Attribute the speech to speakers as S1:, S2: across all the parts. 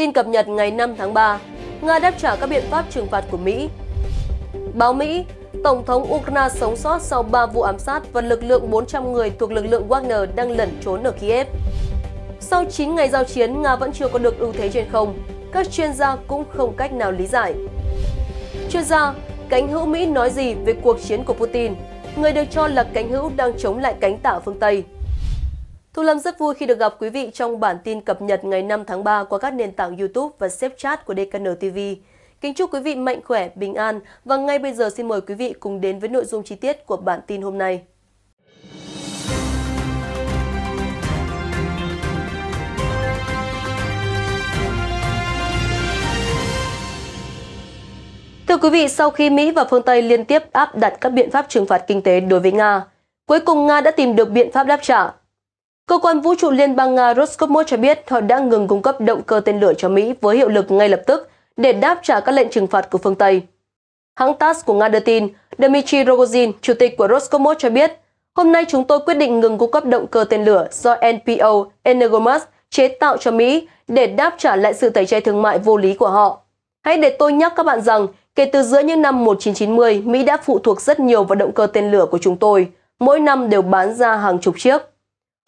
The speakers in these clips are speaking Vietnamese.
S1: Tin cập nhật ngày 5 tháng 3, Nga đáp trả các biện pháp trừng phạt của Mỹ. Báo Mỹ, Tổng thống Ukraine sống sót sau 3 vụ ám sát và lực lượng 400 người thuộc lực lượng Wagner đang lẩn trốn ở Kiev. Sau 9 ngày giao chiến, Nga vẫn chưa có được ưu thế trên không. Các chuyên gia cũng không cách nào lý giải. Chuyên gia, cánh hữu Mỹ nói gì về cuộc chiến của Putin, người được cho là cánh hữu đang chống lại cánh tả phương Tây? Thu Lâm rất vui khi được gặp quý vị trong bản tin cập nhật ngày 5 tháng 3 qua các nền tảng YouTube và xếp chat của DKN TV. Kính chúc quý vị mạnh khỏe, bình an và ngay bây giờ xin mời quý vị cùng đến với nội dung chi tiết của bản tin hôm nay. Thưa quý vị, sau khi Mỹ và phương Tây liên tiếp áp đặt các biện pháp trừng phạt kinh tế đối với Nga, cuối cùng Nga đã tìm được biện pháp đáp trả Cơ quan vũ trụ liên bang Nga Roscosmos cho biết họ đã ngừng cung cấp động cơ tên lửa cho Mỹ với hiệu lực ngay lập tức để đáp trả các lệnh trừng phạt của phương Tây. Hãng TASS của Nga đưa tin, Dmitry Rogozin, chủ tịch của Roscosmos cho biết, hôm nay chúng tôi quyết định ngừng cung cấp động cơ tên lửa do NPO Energomas chế tạo cho Mỹ để đáp trả lại sự tẩy chay thương mại vô lý của họ. Hãy để tôi nhắc các bạn rằng, kể từ giữa những năm 1990, Mỹ đã phụ thuộc rất nhiều vào động cơ tên lửa của chúng tôi, mỗi năm đều bán ra hàng chục chiếc.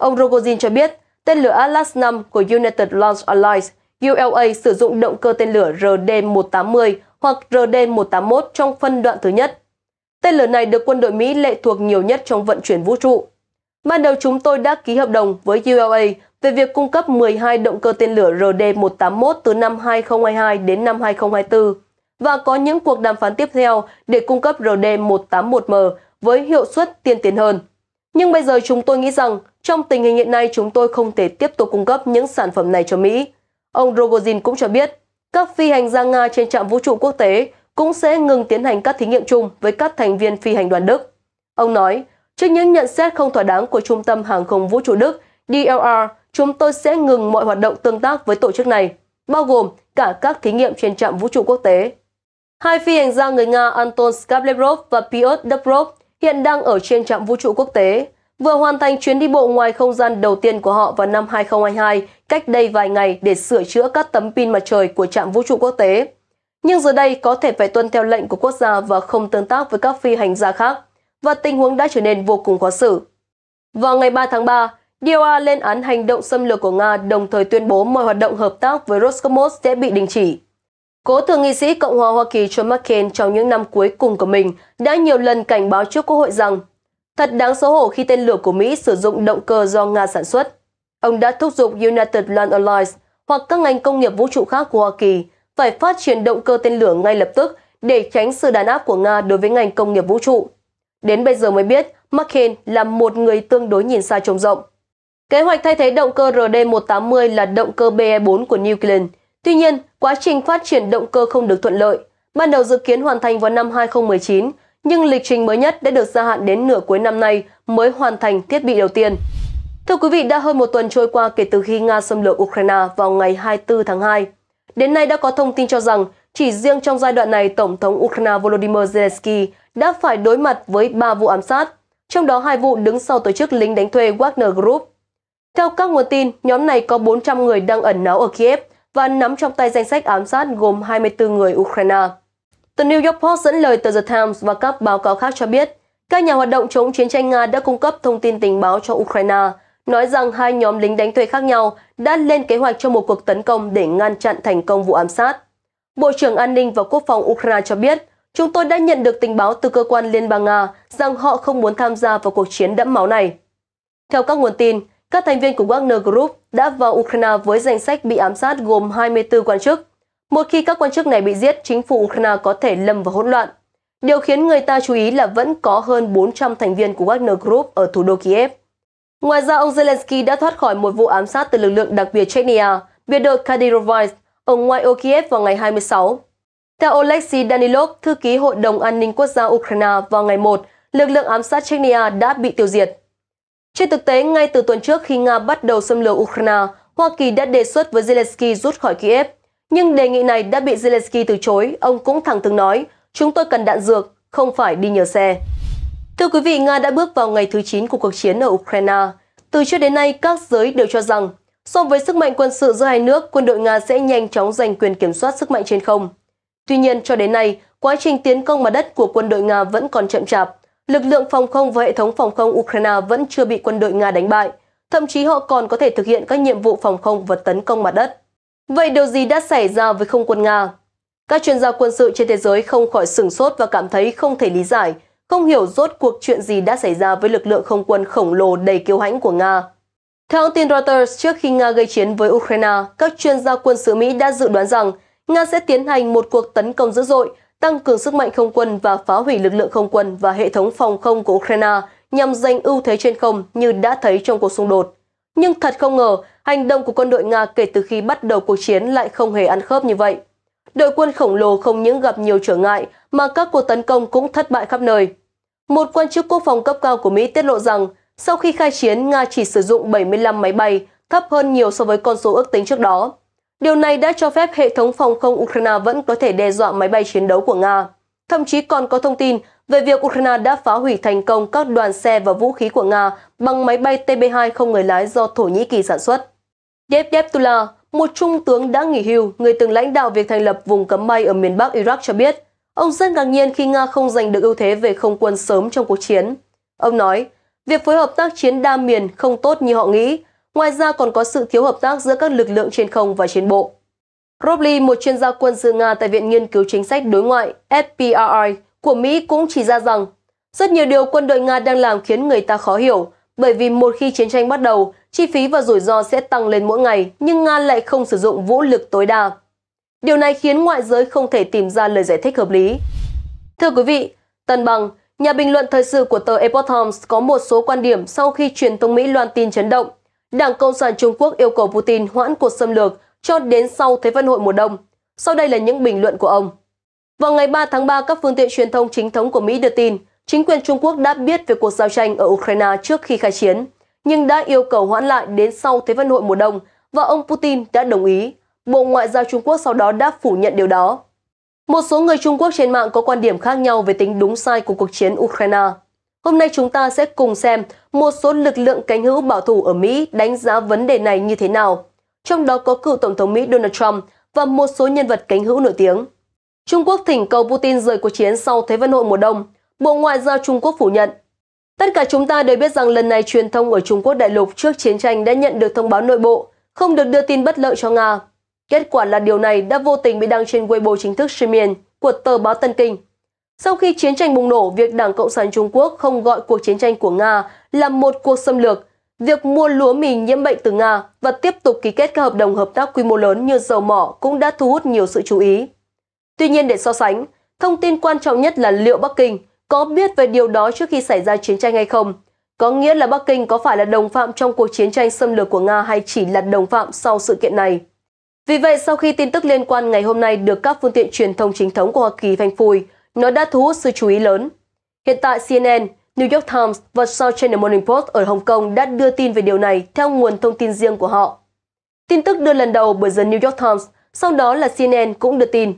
S1: Ông Rogozin cho biết, tên lửa Atlas 5 của United Launch Alliance ULA sử dụng động cơ tên lửa RD-180 hoặc RD-181 trong phân đoạn thứ nhất. Tên lửa này được quân đội Mỹ lệ thuộc nhiều nhất trong vận chuyển vũ trụ. Ban đầu chúng tôi đã ký hợp đồng với ULA về việc cung cấp 12 động cơ tên lửa RD-181 từ năm 2022 đến năm 2024 và có những cuộc đàm phán tiếp theo để cung cấp RD-181M với hiệu suất tiên tiến hơn. Nhưng bây giờ chúng tôi nghĩ rằng trong tình hình hiện nay, chúng tôi không thể tiếp tục cung cấp những sản phẩm này cho Mỹ. Ông Rogozin cũng cho biết, các phi hành gia Nga trên trạm vũ trụ quốc tế cũng sẽ ngừng tiến hành các thí nghiệm chung với các thành viên phi hành đoàn Đức. Ông nói, trước những nhận xét không thỏa đáng của Trung tâm Hàng không Vũ trụ Đức DLR, chúng tôi sẽ ngừng mọi hoạt động tương tác với tổ chức này, bao gồm cả các thí nghiệm trên trạm vũ trụ quốc tế. Hai phi hành gia người Nga Anton Skablerov và Piotr Dobrov hiện đang ở trên trạm vũ trụ quốc tế vừa hoàn thành chuyến đi bộ ngoài không gian đầu tiên của họ vào năm 2022, cách đây vài ngày để sửa chữa các tấm pin mặt trời của trạm vũ trụ quốc tế. Nhưng giờ đây có thể phải tuân theo lệnh của quốc gia và không tương tác với các phi hành gia khác, và tình huống đã trở nên vô cùng khó xử. Vào ngày 3 tháng 3, DOA lên án hành động xâm lược của Nga đồng thời tuyên bố mọi hoạt động hợp tác với Roscosmos sẽ bị đình chỉ. Cố thượng nghị sĩ Cộng hòa Hoa Kỳ John McCain trong những năm cuối cùng của mình đã nhiều lần cảnh báo trước Quốc hội rằng Thật đáng xấu hổ khi tên lửa của Mỹ sử dụng động cơ do Nga sản xuất. Ông đã thúc giục United Land Alliance hoặc các ngành công nghiệp vũ trụ khác của Hoa Kỳ phải phát triển động cơ tên lửa ngay lập tức để tránh sự đàn áp của Nga đối với ngành công nghiệp vũ trụ. Đến bây giờ mới biết, McCain là một người tương đối nhìn xa trông rộng. Kế hoạch thay thế động cơ RD-180 là động cơ BE-4 của New Zealand. Tuy nhiên, quá trình phát triển động cơ không được thuận lợi. Ban đầu dự kiến hoàn thành vào năm 2019, nhưng lịch trình mới nhất đã được gia hạn đến nửa cuối năm nay mới hoàn thành thiết bị đầu tiên. Thưa quý vị, đã hơn một tuần trôi qua kể từ khi Nga xâm lược Ukraine vào ngày 24 tháng 2. Đến nay đã có thông tin cho rằng chỉ riêng trong giai đoạn này, Tổng thống Ukraine Volodymyr Zelensky đã phải đối mặt với 3 vụ ám sát, trong đó hai vụ đứng sau tổ chức lính đánh thuê Wagner Group. Theo các nguồn tin, nhóm này có 400 người đang ẩn náu ở Kiev và nắm trong tay danh sách ám sát gồm 24 người Ukraine. The New York Post dẫn lời tờ The Times và các báo cáo khác cho biết, các nhà hoạt động chống chiến tranh Nga đã cung cấp thông tin tình báo cho Ukraine, nói rằng hai nhóm lính đánh thuê khác nhau đã lên kế hoạch cho một cuộc tấn công để ngăn chặn thành công vụ ám sát. Bộ trưởng An ninh và Quốc phòng Ukraine cho biết, chúng tôi đã nhận được tình báo từ cơ quan Liên bang Nga rằng họ không muốn tham gia vào cuộc chiến đẫm máu này. Theo các nguồn tin, các thành viên của Wagner Group đã vào Ukraine với danh sách bị ám sát gồm 24 quan chức, một khi các quan chức này bị giết, chính phủ Ukraine có thể lâm vào hỗn loạn. Điều khiến người ta chú ý là vẫn có hơn 400 thành viên của Wagner Group ở thủ đô Kiev. Ngoài ra, ông Zelensky đã thoát khỏi một vụ ám sát từ lực lượng đặc biệt Chechnya, biệt đội Kadyrov ở ngoài ô Kiev vào ngày 26. Theo Oleksiy Danilov, thư ký Hội đồng An ninh Quốc gia Ukraine vào ngày 1, lực lượng ám sát Chechnya đã bị tiêu diệt. Trên thực tế, ngay từ tuần trước khi Nga bắt đầu xâm lược Ukraine, Hoa Kỳ đã đề xuất với Zelensky rút khỏi Kiev – nhưng đề nghị này đã bị Zelensky từ chối, ông cũng thẳng thừng nói, chúng tôi cần đạn dược, không phải đi nhờ xe. Thưa quý vị, Nga đã bước vào ngày thứ 9 của cuộc chiến ở Ukraine. Từ trước đến nay, các giới đều cho rằng, so với sức mạnh quân sự giữa hai nước, quân đội Nga sẽ nhanh chóng giành quyền kiểm soát sức mạnh trên không. Tuy nhiên, cho đến nay, quá trình tiến công mặt đất của quân đội Nga vẫn còn chậm chạp. Lực lượng phòng không và hệ thống phòng không Ukraine vẫn chưa bị quân đội Nga đánh bại. Thậm chí họ còn có thể thực hiện các nhiệm vụ phòng không và tấn công mặt đất. Vậy điều gì đã xảy ra với không quân Nga? Các chuyên gia quân sự trên thế giới không khỏi sửng sốt và cảm thấy không thể lý giải, không hiểu rốt cuộc chuyện gì đã xảy ra với lực lượng không quân khổng lồ đầy kiêu hãnh của Nga. Theo tin Reuters, trước khi Nga gây chiến với Ukraine, các chuyên gia quân sự Mỹ đã dự đoán rằng Nga sẽ tiến hành một cuộc tấn công dữ dội, tăng cường sức mạnh không quân và phá hủy lực lượng không quân và hệ thống phòng không của Ukraine nhằm giành ưu thế trên không như đã thấy trong cuộc xung đột. Nhưng thật không ngờ, Hành động của quân đội Nga kể từ khi bắt đầu cuộc chiến lại không hề ăn khớp như vậy. Đội quân khổng lồ không những gặp nhiều trở ngại mà các cuộc tấn công cũng thất bại khắp nơi. Một quan chức quốc phòng cấp cao của Mỹ tiết lộ rằng sau khi khai chiến, Nga chỉ sử dụng 75 máy bay, thấp hơn nhiều so với con số ước tính trước đó. Điều này đã cho phép hệ thống phòng không Ukraine vẫn có thể đe dọa máy bay chiến đấu của Nga. Thậm chí còn có thông tin về việc Ukraine đã phá hủy thành công các đoàn xe và vũ khí của Nga bằng máy bay TB2 không người lái do Thổ Nhĩ Kỳ sản xuất. Yeftullah, một trung tướng đã nghỉ hưu, người từng lãnh đạo việc thành lập vùng cấm bay ở miền Bắc Iraq cho biết, ông rất ngạc nhiên khi Nga không giành được ưu thế về không quân sớm trong cuộc chiến. Ông nói, việc phối hợp tác chiến đa miền không tốt như họ nghĩ, ngoài ra còn có sự thiếu hợp tác giữa các lực lượng trên không và trên bộ. Robley, một chuyên gia quân sự Nga tại Viện Nghiên cứu Chính sách Đối ngoại FPRI của Mỹ cũng chỉ ra rằng rất nhiều điều quân đội Nga đang làm khiến người ta khó hiểu, bởi vì một khi chiến tranh bắt đầu, chi phí và rủi ro sẽ tăng lên mỗi ngày, nhưng Nga lại không sử dụng vũ lực tối đa. Điều này khiến ngoại giới không thể tìm ra lời giải thích hợp lý. Thưa quý vị, Tân Bằng, nhà bình luận thời sự của tờ Epoch Times có một số quan điểm sau khi truyền thông Mỹ loan tin chấn động. Đảng Cộng sản Trung Quốc yêu cầu Putin hoãn cuộc xâm lược cho đến sau Thế vận hội mùa đông. Sau đây là những bình luận của ông. Vào ngày 3 tháng 3, các phương tiện truyền thông chính thống của Mỹ đưa tin, chính quyền Trung Quốc đã biết về cuộc giao tranh ở Ukraine trước khi khai chiến nhưng đã yêu cầu hoãn lại đến sau Thế vận hội mùa đông và ông Putin đã đồng ý. Bộ Ngoại giao Trung Quốc sau đó đã phủ nhận điều đó. Một số người Trung Quốc trên mạng có quan điểm khác nhau về tính đúng sai của cuộc chiến Ukraine. Hôm nay chúng ta sẽ cùng xem một số lực lượng cánh hữu bảo thủ ở Mỹ đánh giá vấn đề này như thế nào, trong đó có cựu Tổng thống Mỹ Donald Trump và một số nhân vật cánh hữu nổi tiếng. Trung Quốc thỉnh cầu Putin rời cuộc chiến sau Thế vận hội mùa đông. Bộ Ngoại giao Trung Quốc phủ nhận Tất cả chúng ta đều biết rằng lần này truyền thông ở Trung Quốc đại lục trước chiến tranh đã nhận được thông báo nội bộ, không được đưa tin bất lợi cho Nga. Kết quả là điều này đã vô tình bị đăng trên Weibo chính thức Shimin của tờ báo Tân Kinh. Sau khi chiến tranh bùng nổ, việc Đảng Cộng sản Trung Quốc không gọi cuộc chiến tranh của Nga là một cuộc xâm lược, việc mua lúa mì nhiễm bệnh từ Nga và tiếp tục ký kết các hợp đồng hợp tác quy mô lớn như dầu mỏ cũng đã thu hút nhiều sự chú ý. Tuy nhiên để so sánh, thông tin quan trọng nhất là liệu Bắc Kinh – có biết về điều đó trước khi xảy ra chiến tranh hay không? Có nghĩa là Bắc Kinh có phải là đồng phạm trong cuộc chiến tranh xâm lược của Nga hay chỉ là đồng phạm sau sự kiện này? Vì vậy, sau khi tin tức liên quan ngày hôm nay được các phương tiện truyền thông chính thống của Hoa Kỳ phanh phui, nó đã thu hút sự chú ý lớn. Hiện tại, CNN, New York Times và South China Morning Post ở Hồng Kông đã đưa tin về điều này theo nguồn thông tin riêng của họ. Tin tức đưa lần đầu bởi The New York Times, sau đó là CNN cũng đưa tin.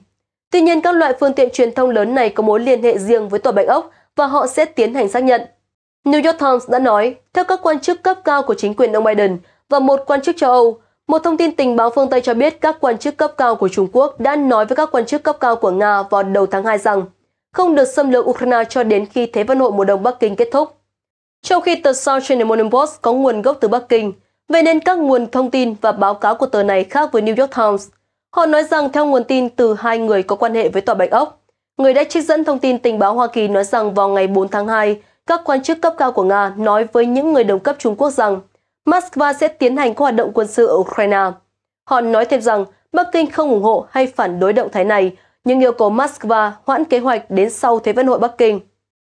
S1: Tuy nhiên, các loại phương tiện truyền thông lớn này có mối liên hệ riêng với tòa Bạch Ốc và họ sẽ tiến hành xác nhận. New York Times đã nói, theo các quan chức cấp cao của chính quyền ông Biden và một quan chức châu Âu, một thông tin tình báo phương Tây cho biết các quan chức cấp cao của Trung Quốc đã nói với các quan chức cấp cao của Nga vào đầu tháng 2 rằng không được xâm lược Ukraine cho đến khi Thế vận hội mùa đông Bắc Kinh kết thúc. Trong khi tờ South China Morning Post có nguồn gốc từ Bắc Kinh, vậy nên các nguồn thông tin và báo cáo của tờ này khác với New York Times – Họ nói rằng theo nguồn tin từ hai người có quan hệ với tòa Bạch Ốc, người đã trích dẫn thông tin tình báo Hoa Kỳ nói rằng vào ngày 4 tháng 2, các quan chức cấp cao của Nga nói với những người đồng cấp Trung Quốc rằng Moscow sẽ tiến hành các hoạt động quân sự ở Ukraine. Họ nói thêm rằng Bắc Kinh không ủng hộ hay phản đối động thái này, nhưng yêu cầu Moscow hoãn kế hoạch đến sau Thế vận hội Bắc Kinh.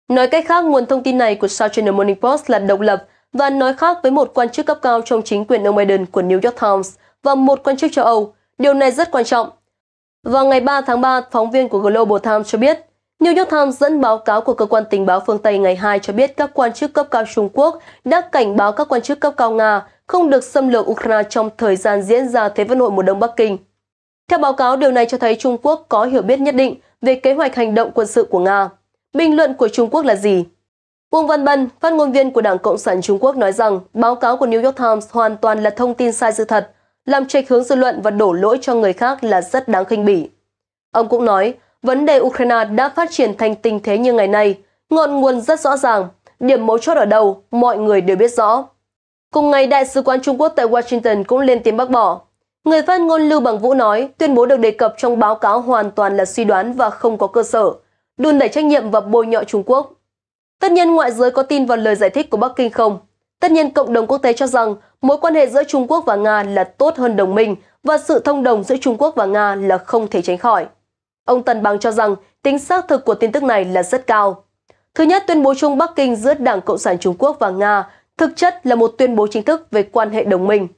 S1: Nói cách khác, nguồn thông tin này của South China Morning Post là độc lập và nói khác với một quan chức cấp cao trong chính quyền ông Biden của New York Times và một quan chức châu Âu Điều này rất quan trọng. Vào ngày 3 tháng 3, phóng viên của Global Times cho biết, New York Times dẫn báo cáo của cơ quan tình báo phương Tây ngày 2 cho biết các quan chức cấp cao Trung Quốc đã cảnh báo các quan chức cấp cao Nga không được xâm lược Ukraine trong thời gian diễn ra Thế vận hội mùa đông Bắc Kinh. Theo báo cáo, điều này cho thấy Trung Quốc có hiểu biết nhất định về kế hoạch hành động quân sự của Nga. Bình luận của Trung Quốc là gì? Uông Văn Bân, phát ngôn viên của Đảng Cộng sản Trung Quốc nói rằng báo cáo của New York Times hoàn toàn là thông tin sai sự thật làm trạch hướng dư luận và đổ lỗi cho người khác là rất đáng khinh bỉ. Ông cũng nói, vấn đề Ukraine đã phát triển thành tình thế như ngày nay, ngọn nguồn rất rõ ràng, điểm mấu chốt ở đâu mọi người đều biết rõ. Cùng ngày, Đại sứ quán Trung Quốc tại Washington cũng lên tiếng bác bỏ. Người phát ngôn Lưu Bằng Vũ nói, tuyên bố được đề cập trong báo cáo hoàn toàn là suy đoán và không có cơ sở, đùn đẩy trách nhiệm và bôi nhọ Trung Quốc. Tất nhiên ngoại giới có tin vào lời giải thích của Bắc Kinh không? Tất nhiên, cộng đồng quốc tế cho rằng mối quan hệ giữa Trung Quốc và Nga là tốt hơn đồng minh và sự thông đồng giữa Trung Quốc và Nga là không thể tránh khỏi. Ông Tân Bằng cho rằng tính xác thực của tin tức này là rất cao. Thứ nhất, tuyên bố chung Bắc Kinh giữa Đảng Cộng sản Trung Quốc và Nga thực chất là một tuyên bố chính thức về quan hệ đồng minh.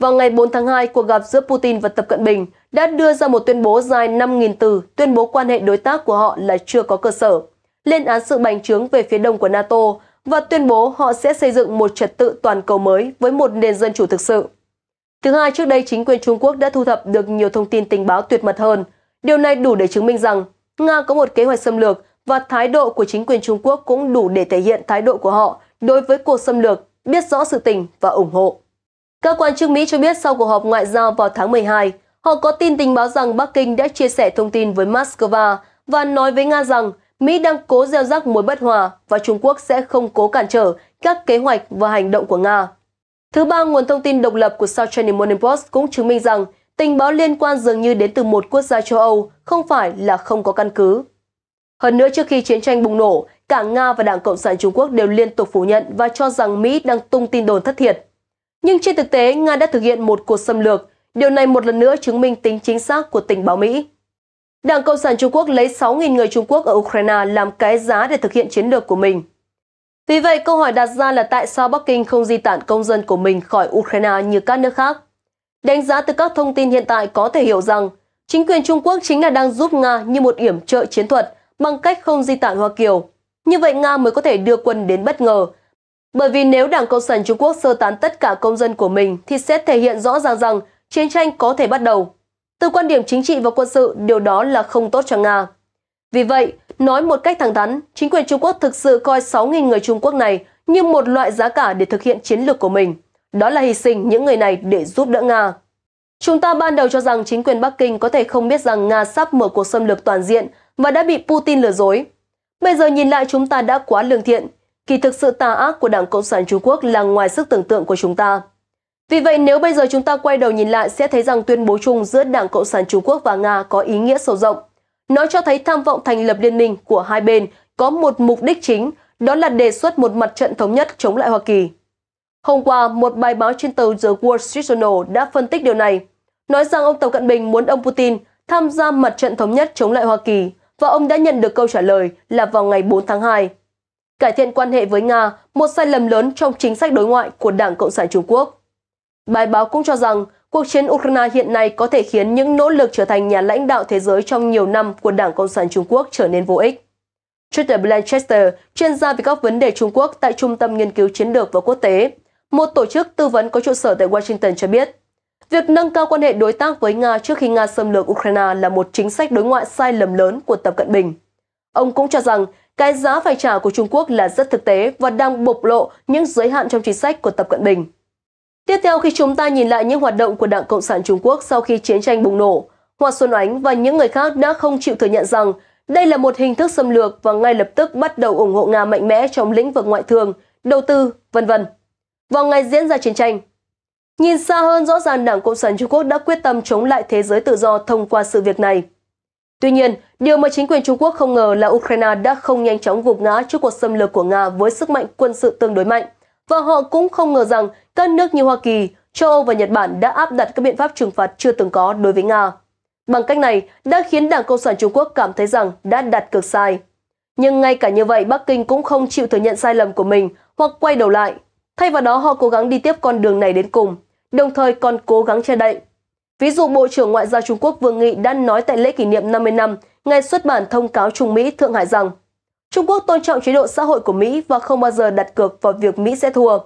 S1: Vào ngày 4 tháng 2, cuộc gặp giữa Putin và Tập Cận Bình đã đưa ra một tuyên bố dài 5.000 từ tuyên bố quan hệ đối tác của họ là chưa có cơ sở, lên án sự bành trướng về phía đông của NATO và tuyên bố họ sẽ xây dựng một trật tự toàn cầu mới với một nền dân chủ thực sự. Thứ hai, trước đây chính quyền Trung Quốc đã thu thập được nhiều thông tin tình báo tuyệt mật hơn. Điều này đủ để chứng minh rằng Nga có một kế hoạch xâm lược và thái độ của chính quyền Trung Quốc cũng đủ để thể hiện thái độ của họ đối với cuộc xâm lược, biết rõ sự tình và ủng hộ. Các quan chức Mỹ cho biết sau cuộc họp ngoại giao vào tháng 12, họ có tin tình báo rằng Bắc Kinh đã chia sẻ thông tin với Moscow và nói với Nga rằng Mỹ đang cố gieo rắc mối bất hòa và Trung Quốc sẽ không cố cản trở các kế hoạch và hành động của Nga. Thứ ba, nguồn thông tin độc lập của South China Morning Post cũng chứng minh rằng tình báo liên quan dường như đến từ một quốc gia châu Âu, không phải là không có căn cứ. Hơn nữa, trước khi chiến tranh bùng nổ, cả Nga và Đảng Cộng sản Trung Quốc đều liên tục phủ nhận và cho rằng Mỹ đang tung tin đồn thất thiệt. Nhưng trên thực tế, Nga đã thực hiện một cuộc xâm lược. Điều này một lần nữa chứng minh tính chính xác của tình báo Mỹ. Đảng Cộng sản Trung Quốc lấy 6.000 người Trung Quốc ở Ukraine làm cái giá để thực hiện chiến lược của mình. Vì vậy, câu hỏi đặt ra là tại sao Bắc Kinh không di tản công dân của mình khỏi Ukraine như các nước khác? Đánh giá từ các thông tin hiện tại có thể hiểu rằng, chính quyền Trung Quốc chính là đang giúp Nga như một yểm trợ chiến thuật bằng cách không di tản Hoa Kiều. Như vậy Nga mới có thể đưa quân đến bất ngờ. Bởi vì nếu Đảng Cộng sản Trung Quốc sơ tán tất cả công dân của mình thì sẽ thể hiện rõ ràng rằng chiến tranh có thể bắt đầu. Từ quan điểm chính trị và quân sự, điều đó là không tốt cho Nga. Vì vậy, nói một cách thẳng thắn, chính quyền Trung Quốc thực sự coi 6.000 người Trung Quốc này như một loại giá cả để thực hiện chiến lược của mình. Đó là hy sinh những người này để giúp đỡ Nga. Chúng ta ban đầu cho rằng chính quyền Bắc Kinh có thể không biết rằng Nga sắp mở cuộc xâm lược toàn diện và đã bị Putin lừa dối. Bây giờ nhìn lại chúng ta đã quá lương thiện. Kỳ thực sự tà ác của Đảng Cộng sản Trung Quốc là ngoài sức tưởng tượng của chúng ta. Vì vậy, nếu bây giờ chúng ta quay đầu nhìn lại sẽ thấy rằng tuyên bố chung giữa Đảng Cộng sản Trung Quốc và Nga có ý nghĩa sâu rộng. Nó cho thấy tham vọng thành lập liên minh của hai bên có một mục đích chính, đó là đề xuất một mặt trận thống nhất chống lại Hoa Kỳ. Hôm qua, một bài báo trên tờ The Wall Street Journal đã phân tích điều này, nói rằng ông Tập Cận Bình muốn ông Putin tham gia mặt trận thống nhất chống lại Hoa Kỳ và ông đã nhận được câu trả lời là vào ngày 4 tháng 2. Cải thiện quan hệ với Nga, một sai lầm lớn trong chính sách đối ngoại của Đảng Cộng sản Trung Quốc. Bài báo cũng cho rằng cuộc chiến Ukraine hiện nay có thể khiến những nỗ lực trở thành nhà lãnh đạo thế giới trong nhiều năm của Đảng Cộng sản Trung Quốc trở nên vô ích. Peter Blanchester, chuyên gia về các vấn đề Trung Quốc tại Trung tâm Nghiên cứu Chiến lược và Quốc tế, một tổ chức tư vấn có trụ sở tại Washington cho biết, việc nâng cao quan hệ đối tác với Nga trước khi Nga xâm lược Ukraine là một chính sách đối ngoại sai lầm lớn của Tập Cận Bình. Ông cũng cho rằng cái giá phải trả của Trung Quốc là rất thực tế và đang bộc lộ những giới hạn trong chính sách của Tập Cận Bình. Tiếp theo khi chúng ta nhìn lại những hoạt động của Đảng Cộng sản Trung Quốc sau khi chiến tranh bùng nổ, Hoa Xuân Ánh và những người khác đã không chịu thừa nhận rằng đây là một hình thức xâm lược và ngay lập tức bắt đầu ủng hộ Nga mạnh mẽ trong lĩnh vực ngoại thương, đầu tư, vân vân. Vào ngày diễn ra chiến tranh, nhìn xa hơn rõ ràng Đảng Cộng sản Trung Quốc đã quyết tâm chống lại thế giới tự do thông qua sự việc này. Tuy nhiên, điều mà chính quyền Trung Quốc không ngờ là Ukraine đã không nhanh chóng gục ngã trước cuộc xâm lược của Nga với sức mạnh quân sự tương đối mạnh. Và họ cũng không ngờ rằng các nước như Hoa Kỳ, châu Âu và Nhật Bản đã áp đặt các biện pháp trừng phạt chưa từng có đối với Nga. Bằng cách này đã khiến Đảng Cộng sản Trung Quốc cảm thấy rằng đã đặt cược sai. Nhưng ngay cả như vậy, Bắc Kinh cũng không chịu thừa nhận sai lầm của mình hoặc quay đầu lại. Thay vào đó, họ cố gắng đi tiếp con đường này đến cùng, đồng thời còn cố gắng che đậy. Ví dụ, Bộ trưởng Ngoại giao Trung Quốc Vương Nghị đã nói tại lễ kỷ niệm 50 năm ngày xuất bản thông cáo Trung Mỹ Thượng Hải rằng Trung Quốc tôn trọng chế độ xã hội của Mỹ và không bao giờ đặt cược vào việc Mỹ sẽ thua.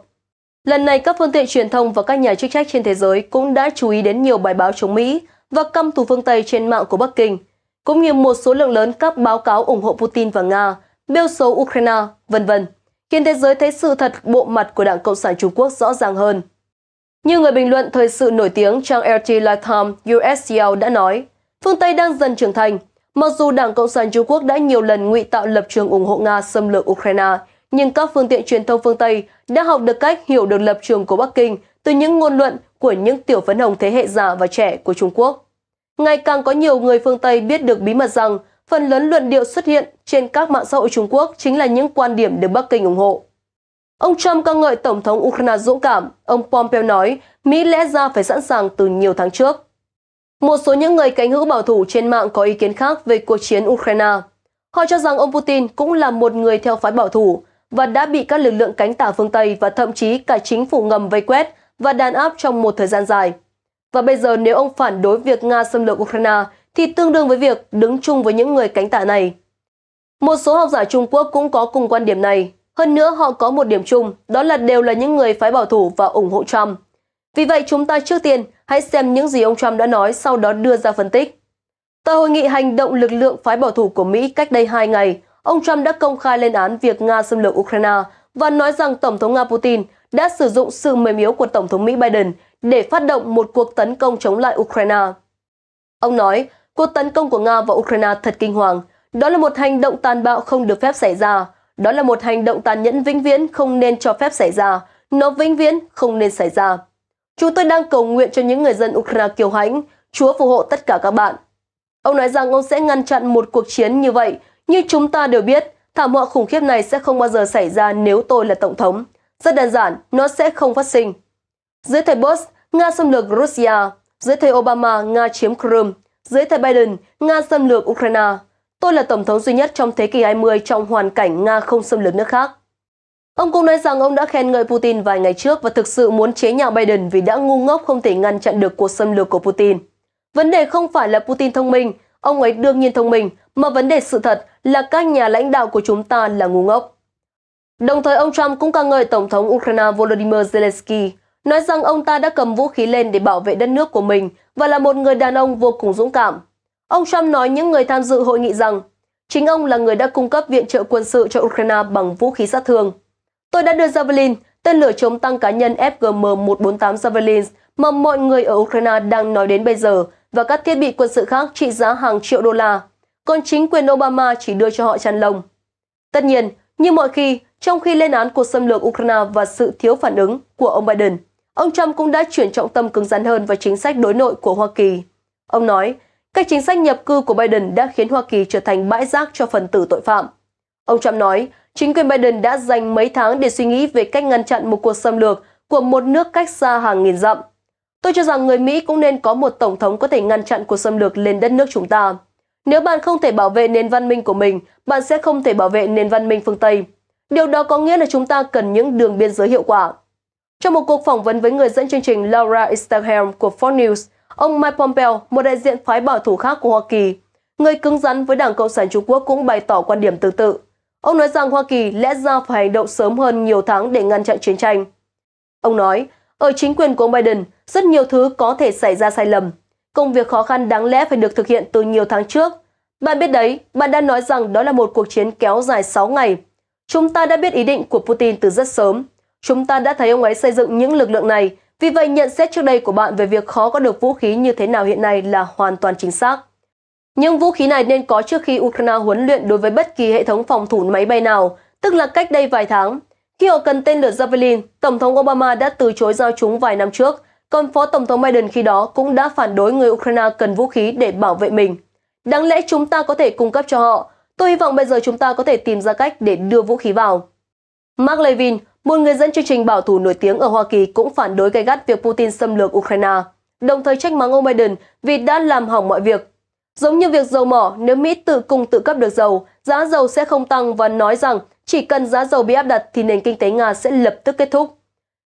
S1: Lần này, các phương tiện truyền thông và các nhà chức trách trên thế giới cũng đã chú ý đến nhiều bài báo chống Mỹ và căm thù phương Tây trên mạng của Bắc Kinh, cũng như một số lượng lớn các báo cáo ủng hộ Putin và Nga, bêu xấu Ukraine, vân vân, khiến thế giới thấy sự thật bộ mặt của Đảng Cộng sản Trung Quốc rõ ràng hơn. Như người bình luận thời sự nổi tiếng trang LT Lifetime USCL đã nói, phương Tây đang dần trưởng thành, Mặc dù Đảng Cộng sản Trung Quốc đã nhiều lần ngụy tạo lập trường ủng hộ Nga xâm lược Ukraine, nhưng các phương tiện truyền thông phương Tây đã học được cách hiểu được lập trường của Bắc Kinh từ những ngôn luận của những tiểu phấn hồng thế hệ già và trẻ của Trung Quốc. Ngày càng có nhiều người phương Tây biết được bí mật rằng phần lớn luận điệu xuất hiện trên các mạng xã hội Trung Quốc chính là những quan điểm được Bắc Kinh ủng hộ. Ông Trump ca ngợi Tổng thống Ukraine dũng cảm, ông Pompeo nói Mỹ lẽ ra phải sẵn sàng từ nhiều tháng trước. Một số những người cánh hữu bảo thủ trên mạng có ý kiến khác về cuộc chiến Ukraine. Họ cho rằng ông Putin cũng là một người theo phái bảo thủ và đã bị các lực lượng cánh tả phương Tây và thậm chí cả chính phủ ngầm vây quét và đàn áp trong một thời gian dài. Và bây giờ nếu ông phản đối việc Nga xâm lược Ukraine thì tương đương với việc đứng chung với những người cánh tả này. Một số học giả Trung Quốc cũng có cùng quan điểm này. Hơn nữa họ có một điểm chung, đó là đều là những người phái bảo thủ và ủng hộ Trump. Vì vậy chúng ta trước tiên Hãy xem những gì ông Trump đã nói sau đó đưa ra phân tích. Tại hội nghị hành động lực lượng phái bảo thủ của Mỹ cách đây 2 ngày, ông Trump đã công khai lên án việc Nga xâm lược Ukraine và nói rằng Tổng thống Nga Putin đã sử dụng sự mềm yếu của Tổng thống Mỹ Biden để phát động một cuộc tấn công chống lại Ukraine. Ông nói, cuộc tấn công của Nga vào Ukraine thật kinh hoàng. Đó là một hành động tàn bạo không được phép xảy ra. Đó là một hành động tàn nhẫn vĩnh viễn không nên cho phép xảy ra. Nó vĩnh viễn không nên xảy ra. Chúng tôi đang cầu nguyện cho những người dân Ukraine kiêu hãnh. Chúa phù hộ tất cả các bạn. Ông nói rằng ông sẽ ngăn chặn một cuộc chiến như vậy, Như chúng ta đều biết thảm họa khủng khiếp này sẽ không bao giờ xảy ra nếu tôi là Tổng thống. Rất đơn giản, nó sẽ không phát sinh. Dưới thời Bush, Nga xâm lược Russia. Dưới thời Obama, Nga chiếm Crimea. Dưới thời Biden, Nga xâm lược Ukraine. Tôi là Tổng thống duy nhất trong thế kỷ 20 trong hoàn cảnh Nga không xâm lược nước khác. Ông cũng nói rằng ông đã khen ngợi Putin vài ngày trước và thực sự muốn chế nhạo Biden vì đã ngu ngốc không thể ngăn chặn được cuộc xâm lược của Putin. Vấn đề không phải là Putin thông minh, ông ấy đương nhiên thông minh, mà vấn đề sự thật là các nhà lãnh đạo của chúng ta là ngu ngốc. Đồng thời ông Trump cũng ca ngợi Tổng thống Ukraine Volodymyr Zelensky, nói rằng ông ta đã cầm vũ khí lên để bảo vệ đất nước của mình và là một người đàn ông vô cùng dũng cảm. Ông Trump nói những người tham dự hội nghị rằng chính ông là người đã cung cấp viện trợ quân sự cho Ukraine bằng vũ khí sát thương. Tôi đã đưa Javelin, tên lửa chống tăng cá nhân FGM-148 Javelin mà mọi người ở Ukraine đang nói đến bây giờ và các thiết bị quân sự khác trị giá hàng triệu đô la, còn chính quyền Obama chỉ đưa cho họ chăn lồng Tất nhiên, như mọi khi, trong khi lên án cuộc xâm lược Ukraine và sự thiếu phản ứng của ông Biden, ông Trump cũng đã chuyển trọng tâm cứng rắn hơn vào chính sách đối nội của Hoa Kỳ. Ông nói, các chính sách nhập cư của Biden đã khiến Hoa Kỳ trở thành bãi rác cho phần tử tội phạm. Ông Trump nói, chính quyền Biden đã dành mấy tháng để suy nghĩ về cách ngăn chặn một cuộc xâm lược của một nước cách xa hàng nghìn dặm. Tôi cho rằng người Mỹ cũng nên có một tổng thống có thể ngăn chặn cuộc xâm lược lên đất nước chúng ta. Nếu bạn không thể bảo vệ nền văn minh của mình, bạn sẽ không thể bảo vệ nền văn minh phương Tây. Điều đó có nghĩa là chúng ta cần những đường biên giới hiệu quả. Trong một cuộc phỏng vấn với người dẫn chương trình Laura Ingraham của Fox News, ông Mike Pompeo, một đại diện phái bảo thủ khác của Hoa Kỳ, người cứng rắn với Đảng Cộng sản Trung Quốc cũng bày tỏ quan điểm tương tự. Ông nói rằng Hoa Kỳ lẽ ra phải hành động sớm hơn nhiều tháng để ngăn chặn chiến tranh. Ông nói, ở chính quyền của ông Biden, rất nhiều thứ có thể xảy ra sai lầm. Công việc khó khăn đáng lẽ phải được thực hiện từ nhiều tháng trước. Bạn biết đấy, bạn đã nói rằng đó là một cuộc chiến kéo dài 6 ngày. Chúng ta đã biết ý định của Putin từ rất sớm. Chúng ta đã thấy ông ấy xây dựng những lực lượng này, vì vậy nhận xét trước đây của bạn về việc khó có được vũ khí như thế nào hiện nay là hoàn toàn chính xác. Những vũ khí này nên có trước khi Ukraine huấn luyện đối với bất kỳ hệ thống phòng thủ máy bay nào, tức là cách đây vài tháng. Khi họ cần tên lửa Javelin, Tổng thống Obama đã từ chối giao chúng vài năm trước, còn Phó Tổng thống Biden khi đó cũng đã phản đối người Ukraine cần vũ khí để bảo vệ mình. Đáng lẽ chúng ta có thể cung cấp cho họ. Tôi hy vọng bây giờ chúng ta có thể tìm ra cách để đưa vũ khí vào. Mark Levin, một người dẫn chương trình bảo thủ nổi tiếng ở Hoa Kỳ cũng phản đối gay gắt việc Putin xâm lược Ukraine, đồng thời trách mắng ông Biden vì đã làm hỏng mọi việc Giống như việc dầu mỏ, nếu Mỹ tự cung tự cấp được dầu, giá dầu sẽ không tăng và nói rằng chỉ cần giá dầu bị áp đặt thì nền kinh tế Nga sẽ lập tức kết thúc.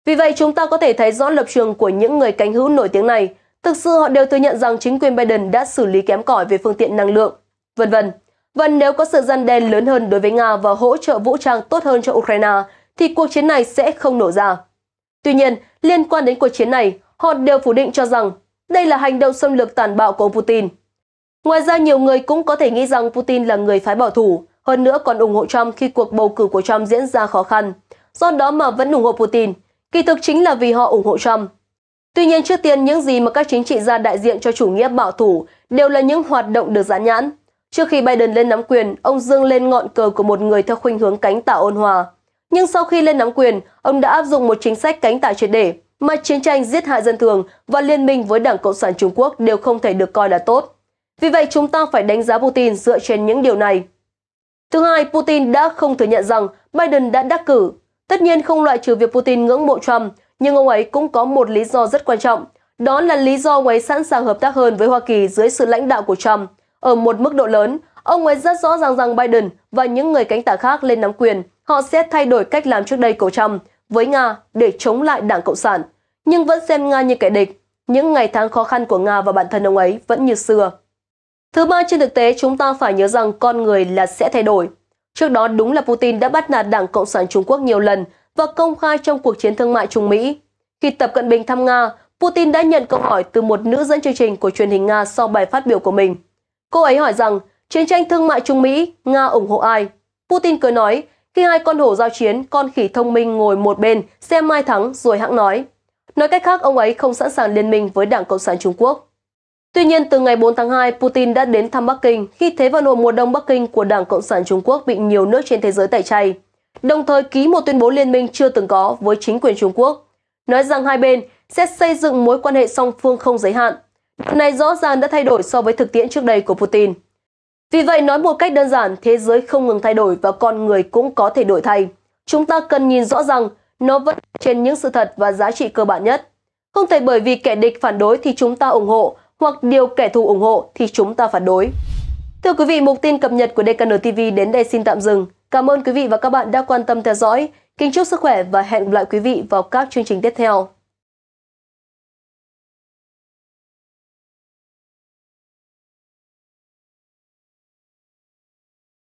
S1: Vì vậy, chúng ta có thể thấy rõ lập trường của những người cánh hữu nổi tiếng này. Thực sự họ đều thừa nhận rằng chính quyền Biden đã xử lý kém cỏi về phương tiện năng lượng, vân vân. Và nếu có sự gian đe lớn hơn đối với Nga và hỗ trợ vũ trang tốt hơn cho Ukraine, thì cuộc chiến này sẽ không nổ ra. Tuy nhiên, liên quan đến cuộc chiến này, họ đều phủ định cho rằng đây là hành động xâm lược tàn bạo của ông Putin. Ngoài ra, nhiều người cũng có thể nghĩ rằng Putin là người phái bảo thủ, hơn nữa còn ủng hộ Trump khi cuộc bầu cử của Trump diễn ra khó khăn, do đó mà vẫn ủng hộ Putin. Kỳ thực chính là vì họ ủng hộ Trump. Tuy nhiên, trước tiên những gì mà các chính trị gia đại diện cho chủ nghĩa bảo thủ đều là những hoạt động được dán nhãn. Trước khi Biden lên nắm quyền, ông dương lên ngọn cờ của một người theo khuynh hướng cánh tả ôn hòa. Nhưng sau khi lên nắm quyền, ông đã áp dụng một chính sách cánh tả triệt để mà chiến tranh giết hại dân thường và liên minh với Đảng Cộng sản Trung Quốc đều không thể được coi là tốt. Vì vậy chúng ta phải đánh giá Putin dựa trên những điều này. Thứ hai, Putin đã không thừa nhận rằng Biden đã đắc cử. Tất nhiên không loại trừ việc Putin ngưỡng mộ Trump, nhưng ông ấy cũng có một lý do rất quan trọng. Đó là lý do ông ấy sẵn sàng hợp tác hơn với Hoa Kỳ dưới sự lãnh đạo của Trump. Ở một mức độ lớn, ông ấy rất rõ ràng rằng Biden và những người cánh tả khác lên nắm quyền, họ sẽ thay đổi cách làm trước đây của Trump với Nga để chống lại Đảng Cộng sản, nhưng vẫn xem Nga như kẻ địch. Những ngày tháng khó khăn của Nga và bản thân ông ấy vẫn như xưa. Thứ ba, trên thực tế chúng ta phải nhớ rằng con người là sẽ thay đổi. Trước đó đúng là Putin đã bắt nạt Đảng Cộng sản Trung Quốc nhiều lần và công khai trong cuộc chiến thương mại Trung Mỹ. Khi Tập Cận Bình thăm Nga, Putin đã nhận câu hỏi từ một nữ dẫn chương trình của truyền hình Nga sau bài phát biểu của mình. Cô ấy hỏi rằng, chiến tranh thương mại Trung Mỹ, Nga ủng hộ ai? Putin cười nói, khi hai con hổ giao chiến, con khỉ thông minh ngồi một bên, xem ai thắng rồi hãng nói. Nói cách khác, ông ấy không sẵn sàng liên minh với Đảng Cộng sản Trung Quốc. Tuy nhiên, từ ngày 4 tháng 2, Putin đã đến thăm Bắc Kinh khi thế vận hội mùa đông Bắc Kinh của Đảng Cộng sản Trung Quốc bị nhiều nước trên thế giới tẩy chay, đồng thời ký một tuyên bố liên minh chưa từng có với chính quyền Trung Quốc, nói rằng hai bên sẽ xây dựng mối quan hệ song phương không giới hạn. Điều này rõ ràng đã thay đổi so với thực tiễn trước đây của Putin. Vì vậy, nói một cách đơn giản, thế giới không ngừng thay đổi và con người cũng có thể đổi thay. Chúng ta cần nhìn rõ rằng nó vẫn trên những sự thật và giá trị cơ bản nhất. Không thể bởi vì kẻ địch phản đối thì chúng ta ủng hộ hoặc điều kẻ thù ủng hộ thì chúng ta phản đối. Thưa quý vị, mục tin cập nhật của DKN TV đến đây xin tạm dừng. Cảm ơn quý vị và các bạn đã quan tâm theo dõi. Kính chúc sức khỏe và hẹn gặp lại quý vị vào các chương trình tiếp theo.